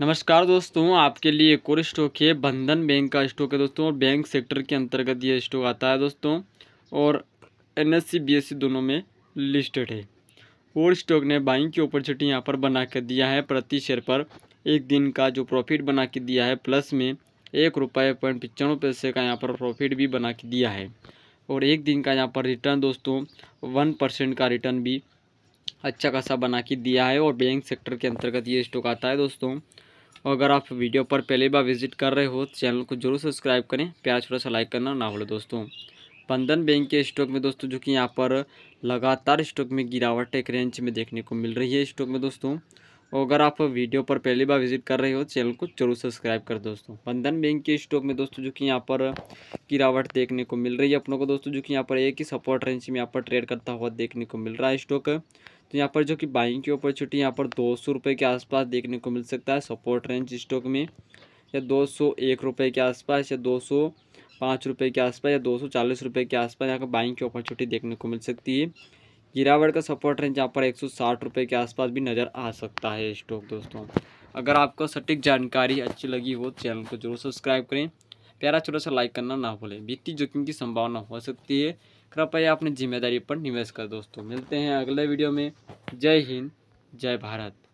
नमस्कार दोस्तों आपके लिए एक और स्टॉक है बंधन बैंक का स्टॉक है दोस्तों और बैंक सेक्टर के अंतर्गत ये स्टॉक आता है दोस्तों और एन एस सी दोनों में लिस्टेड है और स्टॉक ने बाइंग की अपॉर्चुनिटी यहाँ पर बना कर दिया है प्रति शेयर पर एक दिन का जो प्रॉफिट बना के दिया है प्लस में एक रुपये पॉइंट पचानवे पैसे का यहाँ पर प्रॉफिट भी बना के दिया है और एक दिन का यहाँ पर रिटर्न दोस्तों वन परसेंट का रिटर्न भी अच्छा खासा बना के दिया है और बैंक सेक्टर के अंतर्गत ये स्टॉक आता है दोस्तों और अगर आप वीडियो पर पहली बार विजिट कर रहे हो चैनल को जरूर सब्सक्राइब करें प्यार छोटा सा लाइक करना ना भूले दोस्तों बंधन बैंक के स्टॉक में दोस्तों जो कि यहाँ पर लगातार स्टॉक में गिरावट एक रेंज में देखने को मिल रही है स्टॉक में दोस्तों और अगर आप वीडियो पर पहली बार विजिट कर रहे हो चैनल को जरूर सब्सक्राइब कर दोस्तों बंधन बैंक के स्टॉक में दोस्तों जो कि यहाँ पर गिरावट देखने को मिल रही है अपनों को दोस्तों जो कि यहाँ पर एक ही सपोर्ट रेंज में यहाँ पर ट्रेड करता हुआ देखने को मिल रहा है स्टॉक तो यहाँ पर जो कि बाइंग की अपॉर्चुनिटी यहाँ पर दो सौ रुपये के आसपास देखने को मिल सकता है सपोर्ट रेंज स्टॉक में या दो सौ एक रुपये के आसपास या दो सौ पाँच रुपये के आसपास या दो सौ चालीस रुपये के आसपास यहाँ पर बाइंग की अपॉर्चुनिटी देखने को मिल सकती है गिरावट का सपोर्ट रेंज यहाँ पर एक सौ साठ रुपये के आसपास भी नज़र आ सकता है स्टॉक दोस्तों अगर आपको सटीक जानकारी अच्छी लगी हो चैनल को जरूर सब्सक्राइब करें प्यारा छोटा सा लाइक करना ना भूलें वित्तीय जोखिम की संभावना हो सकती है कृपया अपनी जिम्मेदारी पर निवेश कर दोस्तों मिलते हैं अगले वीडियो में जय हिंद जय भारत